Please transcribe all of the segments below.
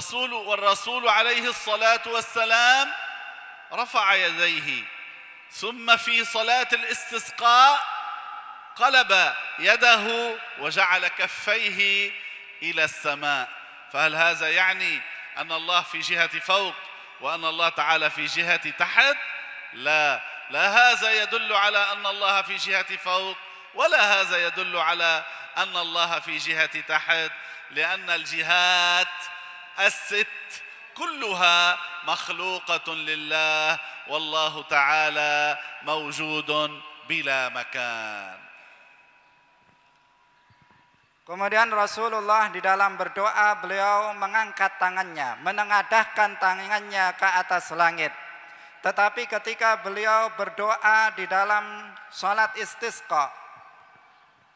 الرسول والرسول عليه الصلاة والسلام رفع يديه ثم في صلاة الاستسقاء قلب يده وجعل كفيه إلى السماء فهل هذا يعني أن الله في جهة فوق وأن الله تعالى في جهة تحت لا لا هذا يدل على أن الله في جهة فوق ولا هذا يدل على أن الله في جهة تحت لأن الجهات الست كلها مخلوقة لله والله تعالى موجود بلا مكان Kemudian Rasulullah di dalam berdoa beliau mengangkat tangannya, menengadahkan tangannya ke atas langit. Tetapi ketika beliau berdoa di dalam sholat istisqa,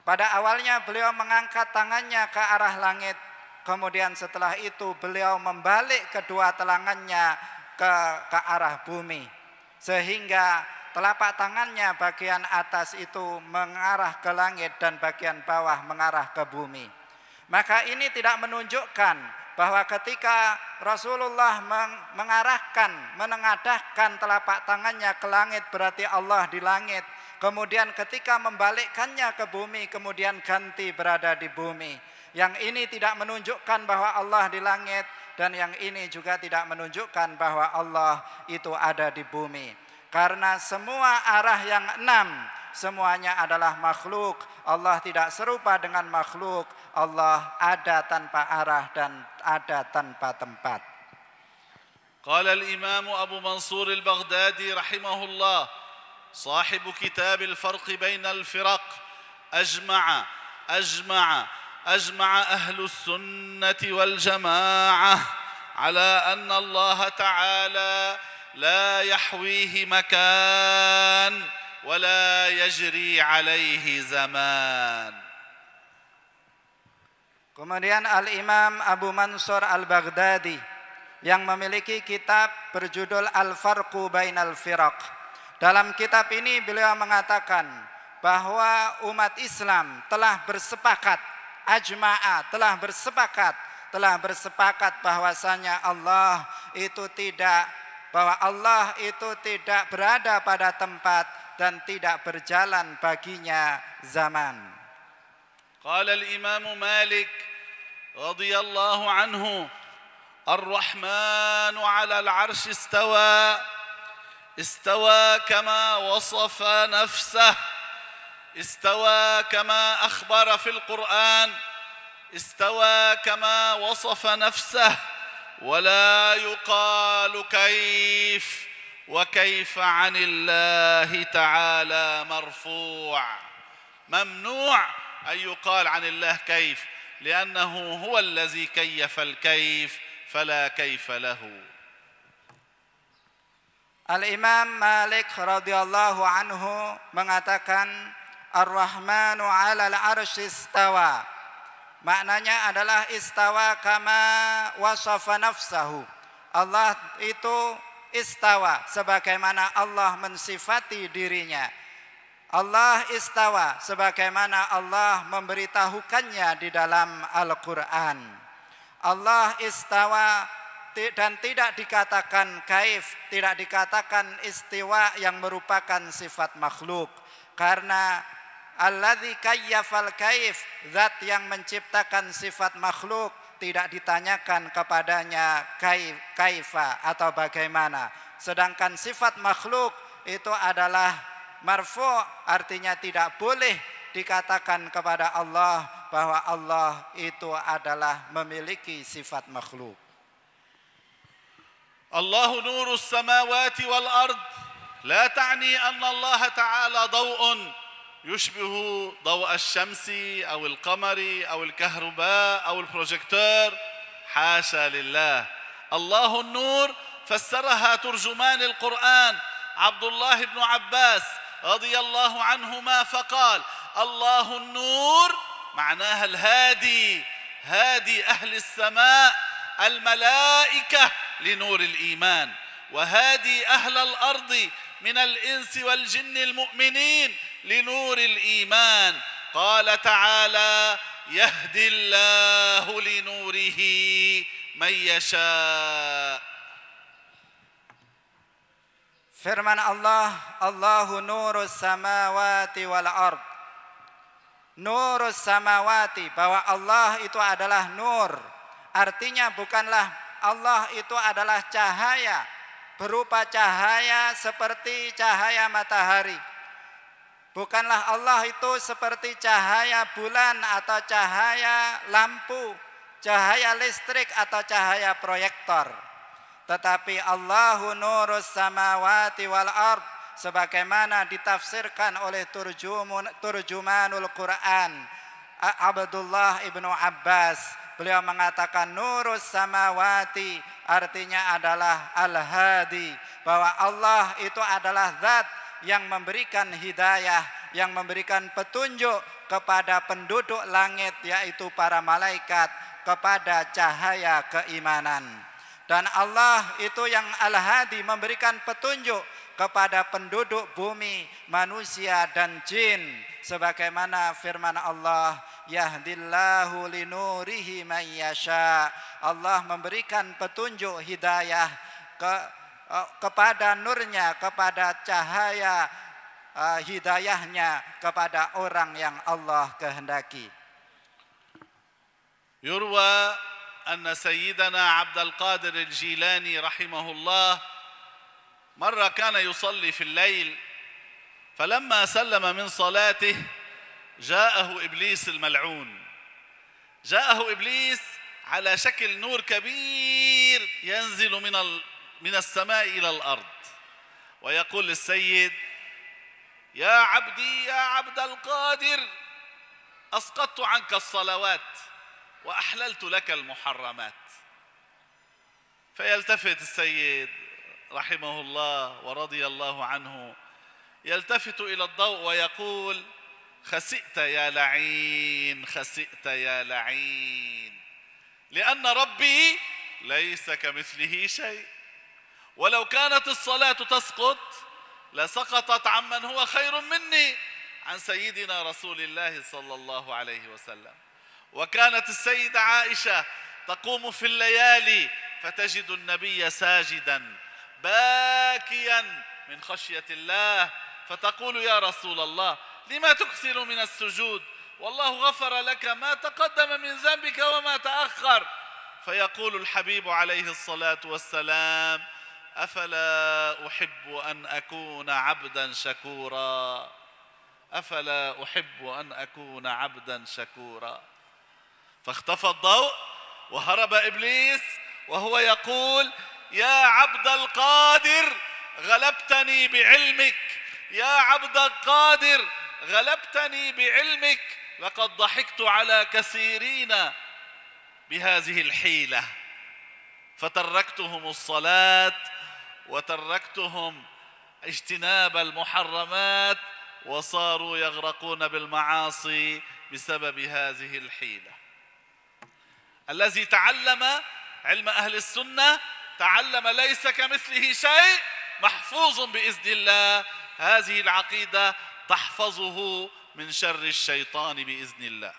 pada awalnya beliau mengangkat tangannya ke arah langit, Kemudian setelah itu beliau membalik kedua telangannya ke, ke arah bumi. Sehingga telapak tangannya bagian atas itu mengarah ke langit dan bagian bawah mengarah ke bumi. Maka ini tidak menunjukkan bahwa ketika Rasulullah mengarahkan, menengadahkan telapak tangannya ke langit berarti Allah di langit. Kemudian ketika membalikkannya ke bumi, kemudian ganti berada di bumi. Yang ini tidak menunjukkan bahwa Allah di langit dan yang ini juga tidak menunjukkan bahwa Allah itu ada di bumi. Karena semua arah yang enam semuanya adalah makhluk. Allah tidak serupa dengan makhluk. Allah ada tanpa arah dan ada tanpa tempat. قال الإمام أبو منصور البغدادي رحمه الله صاحب كتاب الفرق بين الفرق أجمع أجمع أجمع أهل السنة والجماعة على أن الله تعالى لا يحويه مكان ولا يجري عليه زمان Kemudian Al-Imam Abu Mansur Al-Baghdadi yang memiliki kitab berjudul Al-Farqu Bainal Firaq. Dalam kitab ini beliau mengatakan bahwa umat Islam telah bersepakat Ajma'ah telah bersepakat telah bersepakat bahwasanya Allah itu tidak bahwa Allah itu tidak berada pada tempat dan tidak berjalan baginya zaman. Qala al-Imam Malik radhiyallahu anhu al-Rahmanu ala al العرش istawa istawa kama وصف نفسه استوى كما اخبر في القران استوى كما وصف نفسه ولا يقال كيف وكيف عن الله تعالى مرفوع ممنوع ان يقال عن الله كيف لانه هو الذي كيف الكيف فلا كيف له الإمام مالك رضي الله عنه mengatakan Ar-Rahmanu 'alal istawa. Maknanya adalah istawa kama wasafa nafsahu. Allah itu istawa sebagaimana Allah mensifati dirinya. Allah istawa sebagaimana Allah memberitahukannya di dalam Al-Qur'an. Allah istawa dan tidak dikatakan kaif, tidak dikatakan istiwa yang merupakan sifat makhluk karena Alladzi kayyafal kaif, zat yang menciptakan sifat makhluk tidak ditanyakan kepadanya kaif, kaifa atau bagaimana. Sedangkan sifat makhluk itu adalah marfu artinya tidak boleh dikatakan kepada Allah bahwa Allah itu adalah memiliki sifat makhluk. Allah nurus samawati wal ard la ta'ni anna Allah ta'ala daw'un يشبه ضوء الشمس أو القمر أو الكهرباء أو البروجيكتور حاشا لله الله النور فسرها ترجمان القرآن عبد الله بن عباس رضي الله عنهما فقال الله النور معناها الهادي هادي أهل السماء الملائكة لنور الإيمان وهادي أهل الأرض من الإنس والجن المؤمنين لنور الإيمان قال تعالى يهدي الله لنوره من يشاء فرمان الله الله نور السماوات والأرض نور السماوات samawati, bahwa Allah itu adalah nur. Artinya bukanlah Allah itu adalah cahaya, berupa cahaya seperti cahaya matahari Bukanlah Allah itu seperti cahaya bulan atau cahaya lampu, cahaya listrik atau cahaya proyektor. Tetapi Allahu nurus samawati wal ard sebagaimana ditafsirkan oleh turjumun, turjumanul Quran Abdullah ibnu Abbas. Beliau mengatakan nurus samawati artinya adalah al-hadi bahwa Allah itu adalah zat yang memberikan hidayah, yang memberikan petunjuk kepada penduduk langit yaitu para malaikat kepada cahaya keimanan. Dan Allah itu yang Al-Hadi memberikan petunjuk kepada penduduk bumi, manusia dan jin sebagaimana firman Allah yahdillahu linurihi may yasha. Allah memberikan petunjuk hidayah ke Eh, kepada nurnya, kepada cahaya eh, hidayahnya kepada orang yang Allah kehendaki. Yurwa أن سيدنا عبد القادر الجيلاني رحمه الله مرة كان يصلي في الليل فلما سلم من صلاته جاءه إبليس الملعون جاءه إبليس على شكل نور كبير ينزل من من السماء إلى الأرض ويقول للسيد يا عبدي يا عبد القادر أسقطت عنك الصلوات وأحللت لك المحرمات فيلتفت السيد رحمه الله ورضي الله عنه يلتفت إلى الضوء ويقول خسئت يا لعين خسئت يا لعين لأن ربي ليس كمثله شيء ولو كانت الصلاة تسقط لسقطت عمن هو خير مني عن سيدنا رسول الله صلى الله عليه وسلم وكانت السيدة عائشة تقوم في الليالي فتجد النبي ساجدا باكيا من خشية الله فتقول يا رسول الله لما تكثر من السجود والله غفر لك ما تقدم من ذنبك وما تأخر فيقول الحبيب عليه الصلاة والسلام افلا احب ان اكون عبدا شكورا افلا احب ان اكون عبدا شكورا فاختفى الضوء وهرب ابليس وهو يقول يا عبد القادر غلبتني بعلمك يا عبد القادر غلبتني بعلمك لقد ضحكت على كثيرين بهذه الحيله فتركتهم الصلاه وتركتهم اجتناب المحرمات وصاروا يغرقون بالمعاصي بسبب هذه الحيله الذي تعلم علم اهل السنه تعلم ليس كمثله شيء محفوظ باذن الله هذه العقيده تحفظه من شر الشيطان باذن الله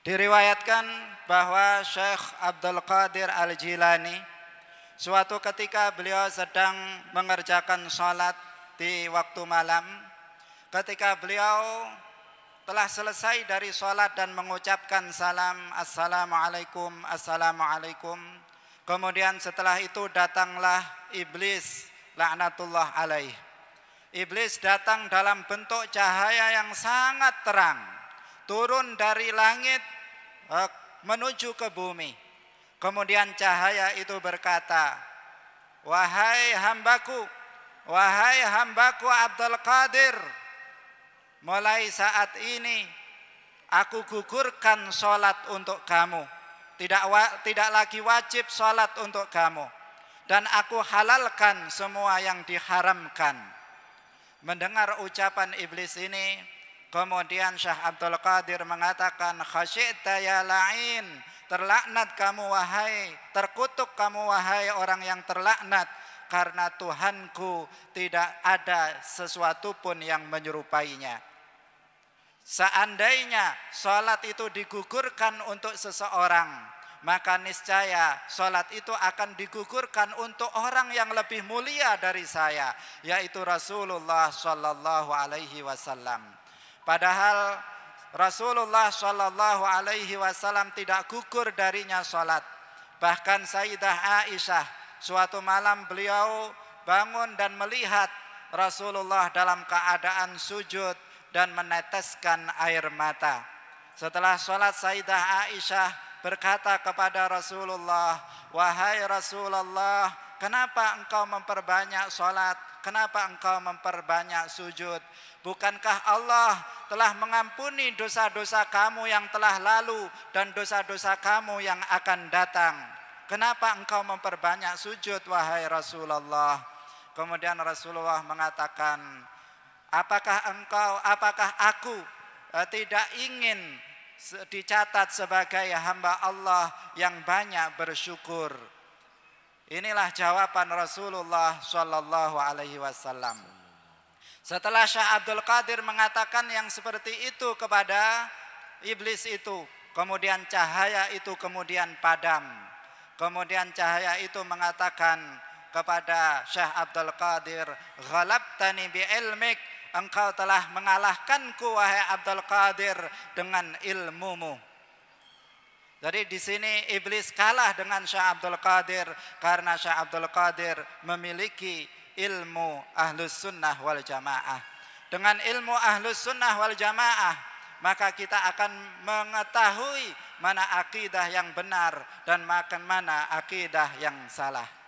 Diriwayatkan bahwa Syekh Abdul Qadir Al-Jilani suatu ketika beliau sedang mengerjakan sholat di waktu malam. Ketika beliau telah selesai dari sholat dan mengucapkan salam Assalamualaikum, Assalamualaikum. Kemudian setelah itu datanglah iblis laknatullah alaih. Iblis datang dalam bentuk cahaya yang sangat terang turun dari langit eh, menuju ke bumi. Kemudian cahaya itu berkata, "Wahai hambaku, wahai hambaku Abdul Qadir, mulai saat ini aku gugurkan sholat untuk kamu. Tidak tidak lagi wajib sholat untuk kamu. Dan aku halalkan semua yang diharamkan. Mendengar ucapan iblis ini, Kemudian Syah Abdul Qadir mengatakan khasyita ya la'in terlaknat kamu wahai terkutuk kamu wahai orang yang terlaknat karena Tuhanku tidak ada sesuatu pun yang menyerupainya. Seandainya sholat itu digugurkan untuk seseorang, maka niscaya sholat itu akan digugurkan untuk orang yang lebih mulia dari saya, yaitu Rasulullah Shallallahu Alaihi Wasallam. Padahal Rasulullah Shallallahu Alaihi Wasallam tidak gugur darinya sholat. Bahkan Sayyidah Aisyah suatu malam beliau bangun dan melihat Rasulullah dalam keadaan sujud dan meneteskan air mata. Setelah sholat Sayyidah Aisyah berkata kepada Rasulullah, Wahai Rasulullah, kenapa engkau memperbanyak sholat? kenapa engkau memperbanyak sujud? Bukankah Allah telah mengampuni dosa-dosa kamu yang telah lalu dan dosa-dosa kamu yang akan datang? Kenapa engkau memperbanyak sujud wahai Rasulullah? Kemudian Rasulullah mengatakan, "Apakah engkau, apakah aku eh, tidak ingin dicatat sebagai hamba Allah yang banyak bersyukur?" Inilah jawaban Rasulullah Shallallahu Alaihi Wasallam. Setelah Syah Abdul Qadir mengatakan yang seperti itu kepada iblis itu, kemudian cahaya itu kemudian padam, kemudian cahaya itu mengatakan kepada Syah Abdul Qadir, "Ghalabtani bi ilmik, engkau telah mengalahkanku wahai Abdul Qadir dengan ilmumu." Jadi di sini iblis kalah dengan Syah Abdul Qadir karena Syah Abdul Qadir memiliki ilmu ahlus sunnah wal jamaah. Dengan ilmu ahlus sunnah wal jamaah maka kita akan mengetahui mana akidah yang benar dan makan mana akidah yang salah.